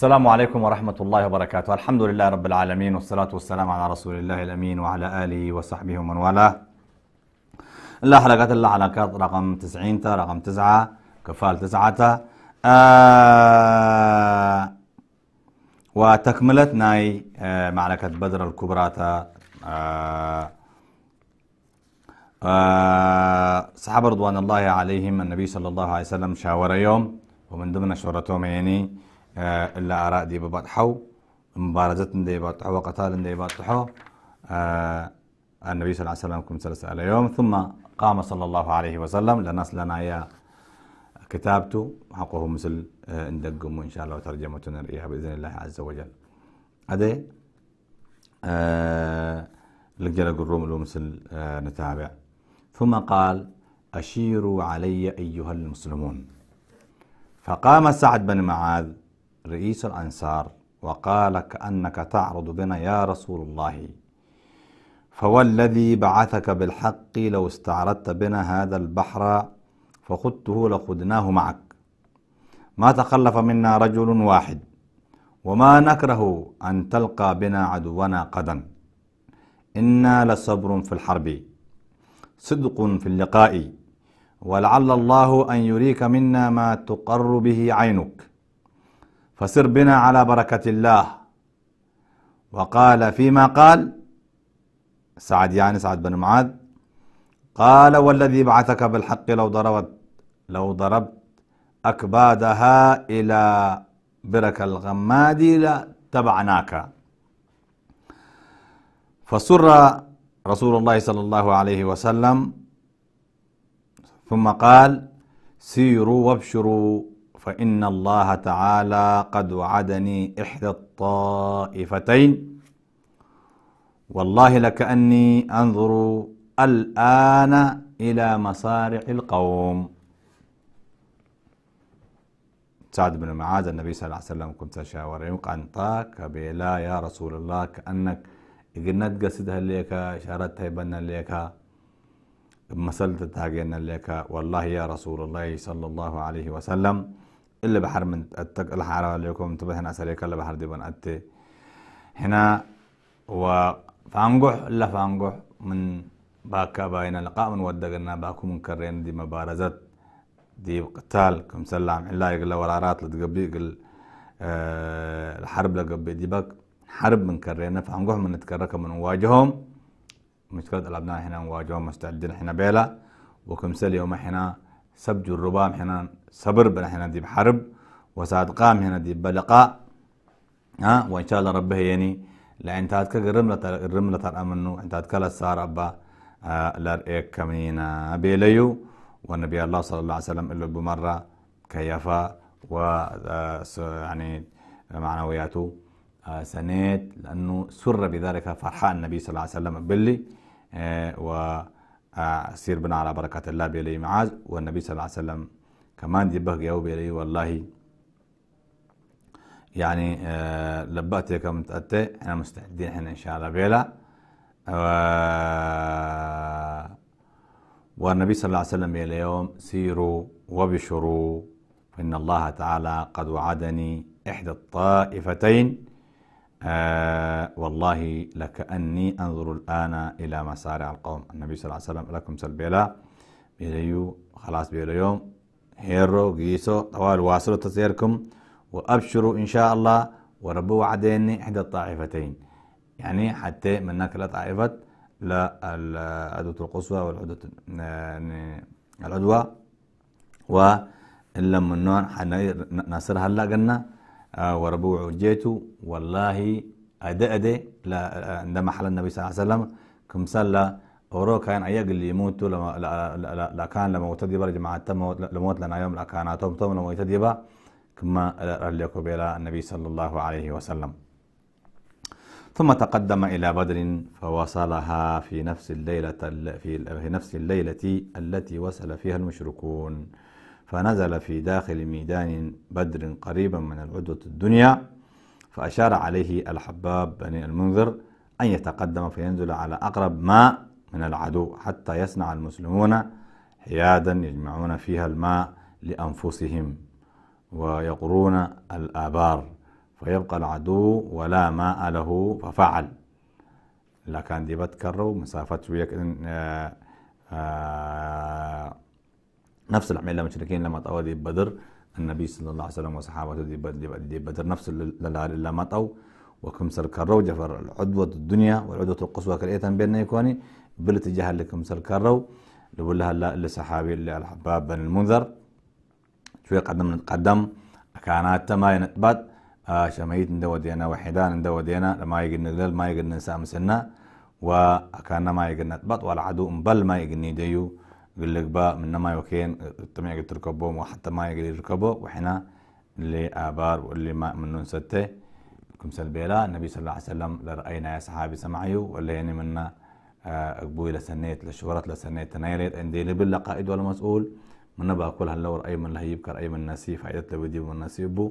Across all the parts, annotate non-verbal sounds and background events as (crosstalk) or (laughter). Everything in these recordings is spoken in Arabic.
السلام عليكم ورحمة الله وبركاته الحمد لله رب العالمين والصلاة والسلام على رسول الله الأمين وعلى آله وصحبه ومن والاه لا حلقات الله حلقات رقم 90 رقم 9 كفال تا آه وتكملت ناي آه معركة بدر الكبرى آه آه صحابة رضوان الله عليهم النبي صلى الله عليه وسلم شاور يوم ومن ضمن شورتهم يعني آه، الآراء دي ببطحو مبارزة دي ببطحو وقتال دي ببطحو آه، النبي صلى الله عليه وسلم كم سلسل يوم ثم قام صلى الله عليه وسلم لناس لنا يا كتابته حقه مثل آه، ندقم إن شاء الله ترجمته نرئيها بإذن الله عز وجل هذا لجل قروم له مثل نتابع ثم قال أشيروا علي أيها المسلمون فقام سعد بن معاذ رئيس الأنصار وقال كأنك تعرض بنا يا رسول الله فوالذي بعثك بالحق لو استعرضت بنا هذا البحر فخدته لخدناه معك ما تخلف منا رجل واحد وما نكره أن تلقى بنا عدونا قدا إنا لصبر في الحرب صدق في اللقاء ولعل الله أن يريك منا ما تقر به عينك فسر بنا على بركة الله وقال فيما قال سعد يعني سعد بن معاذ قال والذي بعثك بالحق لو ضربت لو ضربت أكبادها إلى برك الغماد لاتبعناك فسر رسول الله صلى الله عليه وسلم ثم قال سيروا وابشروا فإن الله تعالى قد وعدني إحدى الطائفتين والله لكأني أنظر الآن إلى مصارع القوم سعد بن معاذ النبي صلى الله عليه وسلم كنت شاورين قنطا كبيلا يا رسول الله كأنك إجنت قصدها ليك شارتها بنا ليك مسلت تاجنا ليك والله يا رسول الله صلى الله عليه وسلم اللي بحر من أتك الحارة لكم انتبه هنا سريك اللي بحر ديبان أتي هنا وفانجح إلا فانجح من باكا باين لقاء من ودقنا باكو من كرين دي مبارزات دي قتال كم سلام إلا يقل ورارات لتقبي يقل أه الحرب لقبي دي باك حرب من كرينا فانجح من نتكرك من نواجههم مشكلة الأبناء هنا نواجههم مستعدين حنا بيلا وكم سلي يوم حنا سب جو الربام صبر بنا حنا دي بحرب وساد قام هنا دي بلقاء ها وان شاء الله ربه يعني لان تاتك الرملة الرملة الامنو انت تكلا صار ابا آه، ايك كمينا بيليو والنبي الله صلى الله عليه وسلم له بمرة كيفا و آه، يعني معنوياته آه، سنيت لانه سر بذلك فرحان النبي صلى الله عليه وسلم باللي و سير بنا على بركة الله بيلي معاذ والنبي صلى الله عليه وسلم كمان دي جاو بيلي والله يعني آه، لباتي كم تأتي احنا مستعدين احنا ان شاء الله بيلا آه، والنبي صلى الله عليه وسلم اليوم سيروا وبشروا فإن الله تعالى قد وعدني إحدى الطائفتين آه والله لكأني أنظر الآن إلى مسارع القوم النبي صلى الله عليه وسلم لكم سلبيلا بيليو خلاص بيليوم هيرو قيسو طوال واصلوا تسيركم وأبشروا إن شاء الله وربوا وعديني إحدى الطائفتين يعني حتى من هناك طائفة لا العدوة القصوى والعدوة العدوى وإن لم نون ناصر هلا قلنا آه، وربوع جيتو والله أدى أدى لا عندما حل النبي صلى الله عليه وسلم كم سلا أورو كان أيق اللي يموتوا لما لا, لا, لا, لا كان لما برج مع تموت لموت لنا يوم لا كاناتهم توم لما يتديبا كما رليكوا بلا النبي صلى الله عليه وسلم ثم تقدم إلى بدر فوصلها في نفس الليلة في نفس الليلة التي وصل فيها المشركون فنزل في داخل ميدان بدر قريبا من العدوة الدنيا فأشار عليه الحباب بن المنذر أن يتقدم فينزل على أقرب ماء من العدو حتى يصنع المسلمون حيادا يجمعون فيها الماء لأنفسهم ويقرون الآبار فيبقى العدو ولا ماء له ففعل لكن دي بتكرر مسافة شوية نفس اللي عملها المشركين لما طوى دي بدر النبي صلى الله عليه وسلم وصحابته دي بدر, دي بدر نفس اللي لما طوى وكمسر كرو جفر العدوة الدنيا والعدوة القصوى كرئية بين يكوني بالاتجاه اللي سر كرو لبول لها اللي صحابي اللي الحباب بن المنذر شوية قدم نتقدم كانت ما ينتبت آه شميت ندو دينا وحيدان ندو دينا لما يقن الليل ما يقن نسام سنة وكان ما يقن نتبت والعدو مبل ما يقن ديو يقول لك با من ما يوكين تميع قلت ركبهم وحتى ما يقلي يركبه وحنا اللي آبار واللي ما منون نسته كم سلبيلا النبي صلى الله عليه وسلم لرأينا يا صحابي سمعيو واللي يعني منا آه، أقبوي لسنيت لشورت لسنيت تنيريت عندي لبل قائد ولا مسؤول منا باكل هلو رأي من اللي يبكر أي من نسيف عيدت لودي من نسيبه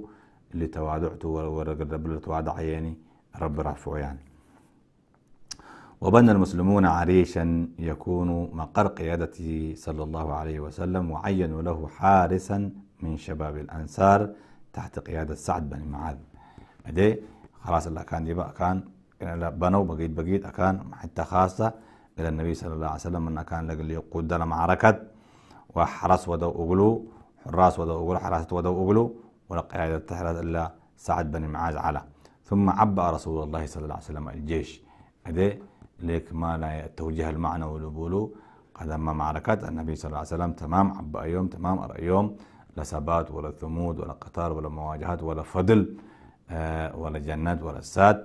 اللي توادعته ورقد رب التوادع يعني رب رفعه يعني وبنى المسلمون عريشا يكون مقر قيادته صلى الله عليه وسلم وعينوا له حارسا من شباب الأنصار تحت قيادة سعد بن معاذ أدي خلاص الله كان يبقى كان بنوا بقيت بقيت أكان حتة خاصة إلى النبي صلى الله عليه وسلم انه كان يقود معركة وحرس ودو اغلو حراس ودو اغلو حراسة ودو اغلو ولا قيادة تحرس إلا سعد بن معاذ على ثم عبأ رسول الله صلى الله عليه وسلم الجيش أدي ليك ما لا التوجيه المعنى والبولو هذا ما معركة النبي صلى الله عليه وسلم تمام عبا يوم تمام أرى يوم لا سبات ولا ثمود ولا قطار ولا مواجهات ولا فضل آه، ولا جنات ولا سات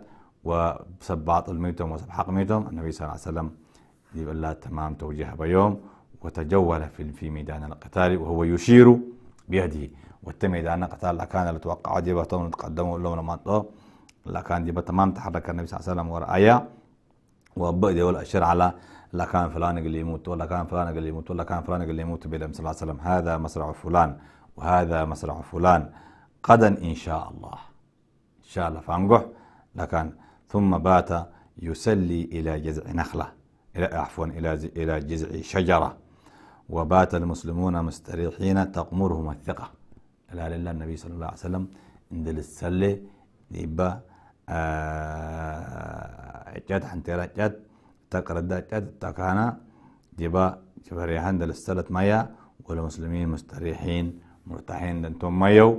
وسب الميتم وسبحق وسب حق ميتهم النبي صلى الله عليه وسلم يقول الله تمام توجيه بيوم وتجول في في ميدان القتال وهو يشير بيده وتم ميدان القتال لكان لتوقع جبهتهم تقدموا لهم لما لا كان جبهة تمام تحرك النبي صلى الله عليه وسلم ورأيه وابدي ولا أشر على لا كان فلان اللي يموت ولا كان فلان اللي يموت ولا كان فلان اللي يموت بين صلى الله عليه وسلم هذا مصرع فلان وهذا مصرع فلان قدا إن شاء الله إن شاء الله فأنقح لكان ثم بات يسلي إلى جذع نخلة إلى عفوا إلى إلى جذع شجرة وبات المسلمون مستريحين تقمرهم الثقة لا لله النبي صلى الله عليه وسلم عند السلة يبقى آه حجات حنتيرا جد تقرد جد تقانا جبا جبريحان دلستلت مايا والمسلمين مستريحين مرتاحين انتم مايو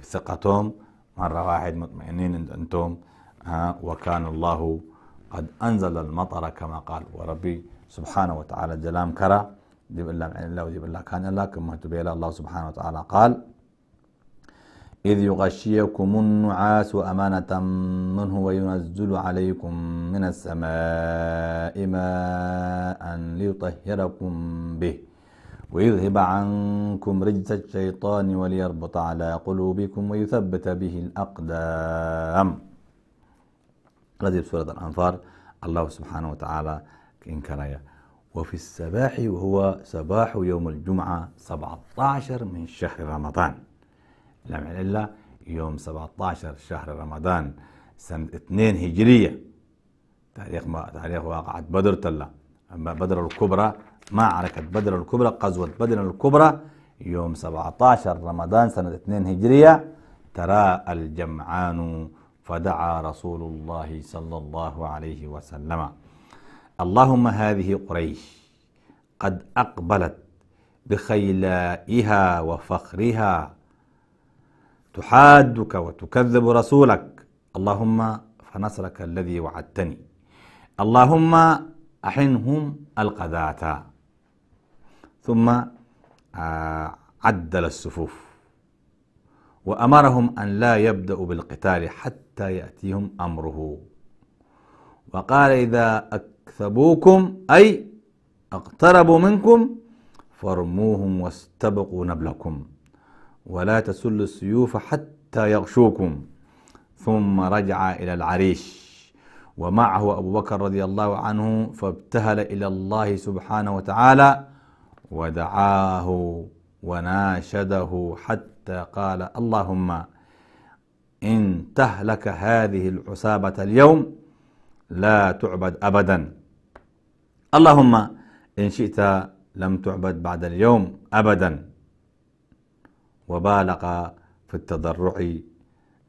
بثقتهم مرة واحد مطمئنين انتم ها آه، وكان الله قد أنزل المطر كما قال وربي سبحانه وتعالى جلام كرا جب يعني الله كان الله كما تبي الله سبحانه وتعالى قال إذ يغشيكم النعاس أمانة منه وينزل عليكم من السماء ماء ليطهركم به ويذهب عنكم رجس الشيطان وليربط على قلوبكم ويثبت به الأقدام هذه سورة الأنفال الله سبحانه وتعالى إن إنكرها وفي السباح وهو صباح يوم الجمعة 17 من شهر رمضان لم إلا يوم 17 شهر رمضان سنة 2 هجرية تاريخ ما تاريخ واقعة بدر تلا أما بدر الكبرى معركة بدر الكبرى قزوة بدر الكبرى يوم 17 رمضان سنة 2 هجرية ترى الجمعان فدعا رسول الله صلى الله عليه وسلم اللهم هذه قريش قد أقبلت بخيلائها وفخرها تحادك وتكذب رسولك اللهم فنصرك الذي وعدتني اللهم أحنهم القذاة ثم آه، عدل الصفوف وأمرهم أن لا يبدأوا بالقتال حتى يأتيهم أمره وقال إذا أكثبوكم أي اقتربوا منكم فارموهم واستبقوا نبلكم ولا تسلوا السيوف حتى يغشوكم ثم رجع إلى العريش ومعه أبو بكر رضي الله عنه فابتهل إلى الله سبحانه وتعالى ودعاه وناشده حتى قال اللهم إن تهلك هذه العصابة اليوم لا تعبد أبدا اللهم إن شئت لم تعبد بعد اليوم أبدا وبالغ في التضرع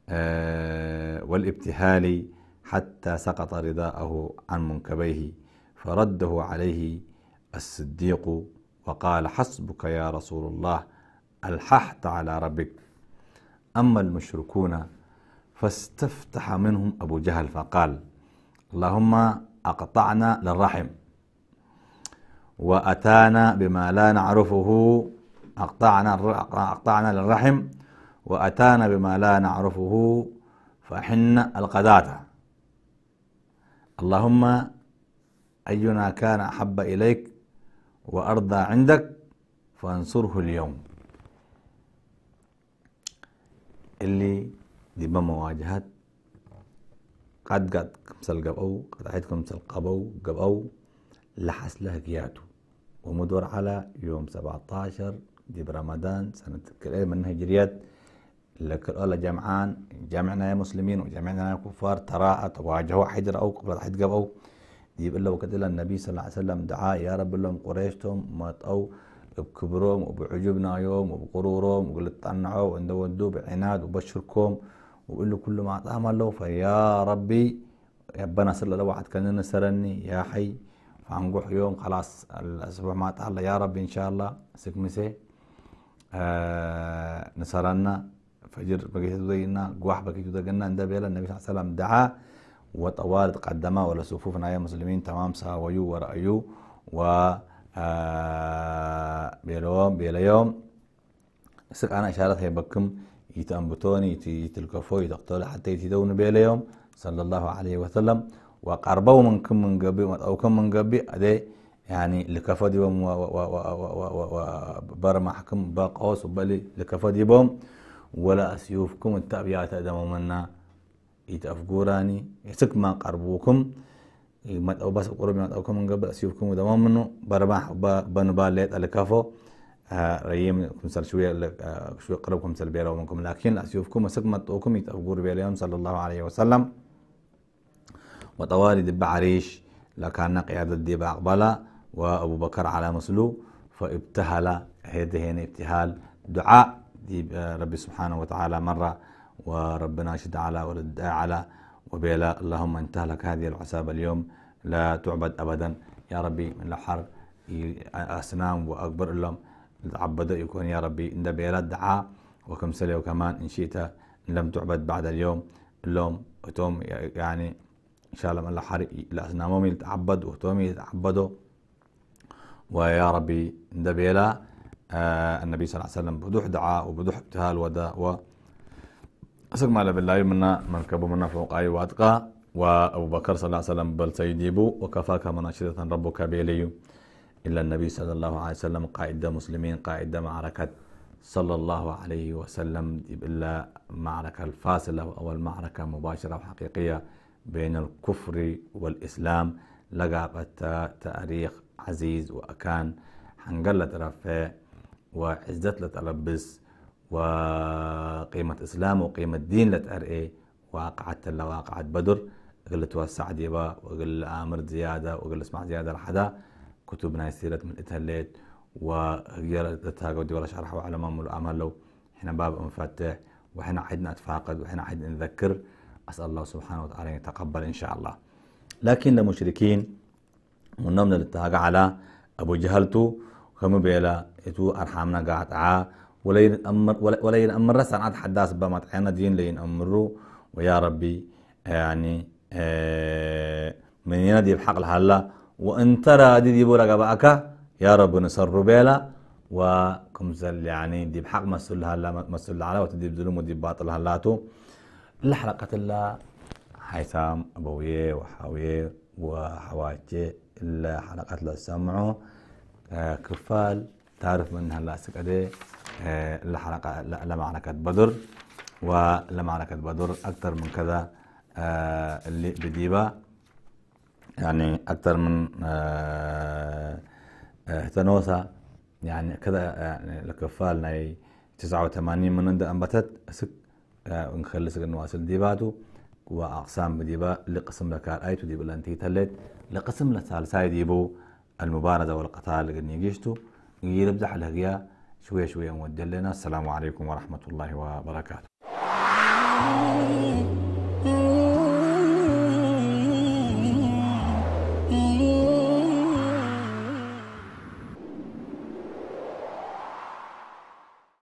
آه، والابتهال حتى سقط رداءه عن منكبيه فرده عليه الصديق وقال حسبك يا رسول الله الححت على ربك أما المشركون فاستفتح منهم أبو جهل فقال اللهم أقطعنا للرحم وأتانا بما لا نعرفه أقطعنا أقطعنا للرحم وأتانا بما لا نعرفه فحن القذاة اللهم أينا كان أحب إليك وأرضى عندك فانصره اليوم اللي دي مواجهات قد قد كمسل قبو قد عيد كمسل قبو قبو لحس له قياته ومدور على يوم 17 دي برمضان سنة من هجريات لك الله جمعان جمعنا يا مسلمين وجمعنا يا كفار تراءت وواجهوا حجر أو قبل حجر أو دي بقول له النبي صلى الله عليه وسلم دعاء يا رب لهم قريشتهم ما أو بكبرهم وبعجبنا يوم وبغرورهم وقل تطنعوا وندو ودو بعناد وبشركم وقل له كل ما أعطاهم له فيا ربي ربنا صلى الله عليه كان نسرني يا حي فعنقوح يوم خلاص الأسبوع ما الله يا ربي إن شاء الله سكمسه آه، نصرانا فجر بقيت دينا جواح بقيت دينا عند بيلا النبي صلى الله عليه وسلم دعا وطوال قدما ولا صفوفنا يا مسلمين تمام سا ويو ورأيو و آه، بيلوم بيليوم سك أنا إشارة بكم يتأنبتوني يتلقفو يتقتل حتى يتدون بيليوم صلى الله عليه وسلم وقربوا منكم من قبي أو كم من قبي أدي يعني لكفا دي بوم و و و و و ديبهم وبر محكم باقوس وبلي لكفا دي بوم ولا أسيوفكم التأبيات منا يتأفقوراني يسك ما قربوكم يمتأو بس قرب يمتأوكم من قبل أسيوفكم ودمومنو برمح بنباليت الكفو آه، ريم كمسر شوية آه شوية قربكم بيرو منكم لكن أسيوفكم ما متأوكم يتأفقور بيليهم صلى الله عليه وسلم وطوالي دب عريش لكان قيادة ديب أقبلا وأبو بكر على مسلو فابتهل هذه يعني ابتهال دعاء دي ربي سبحانه وتعالى مرة وربنا شد على ورد على وبيلا اللهم انتهلك هذه العصابة اليوم لا تعبد أبدا يا ربي من الحر أسنام وأكبر لهم تعبد يكون يا ربي إن بيلا دعاء وكم سلي وكمان إن شئت إن لم تعبد بعد اليوم اللهم وتوم يعني إن شاء الله من الحر الأسنام يتعبد وتوم يتعبدوا ويا ربي دبيلا آه، النبي صلى الله عليه وسلم بدوح دعاء وبدوح ابتهال ودا و أسق ما بالله منا مركب منا فوق أي واتقى وأبو بكر صلى الله عليه وسلم بل سيديبو وكفاك مناشدة ربك بيلي إلا النبي صلى الله عليه وسلم قائد مسلمين قائد معركة صلى الله عليه وسلم إلا معركة الفاصلة أو المعركة مباشرة وحقيقية بين الكفر والإسلام لقابتا تاريخ عزيز وأكان حنقلت رفع وعزت لتلبس وقيمة إسلام وقيمة دين لتأرئي واقعت لواقعة بدر قلت توسع ديبا وقل آمر زيادة وقل اسمع زيادة لحدا كتبنا سيرت من إتهليت وقيرت إتهاق ولا شرح وعلمهم والأمل لو حين باب مفتح وحنا عدنا أتفاقد وحنا عدنا نذكر أسأل الله سبحانه وتعالى أن يتقبل إن شاء الله لكن المشركين نمنا الاتهاق على أبو جهلتو خمو بيلا يتو أرحامنا قاعد عا ولا ينأمر ولا ينأمر رسعنا عاد حداس بمات عنا دين لين أمرو ويا ربي يعني (hesitation) من ينادي بحق الحلا وإن ترى دي دي بولا قبعك يا رب نصر بيلا زل يعني دي بحق مسؤول الحلا مسؤول على وتدي بظلم ودي باطل هلاتو الحلقة الله حسام أبوية وحاوية وحواجة إلا حلقات لا سمعوا آه كفال تعرف منها هلا سكدي آه لمعركة بدر ولمعركة بدر أكثر من كذا آه اللي بديبة يعني أكثر من هتنوسة آه، آه، يعني كذا يعني الكفال ناي 89 من عند أنبتت سك آه، ونخلص النواس ديباتو وأقسام مديبا لقسم لكالآي تديب الأنتي تلت لقسم لسال لثالثاي ديبو المبارزة والقتال اللي نيجيشتو يربزح لهجيا شوية شوية نودل لنا السلام عليكم ورحمة الله وبركاته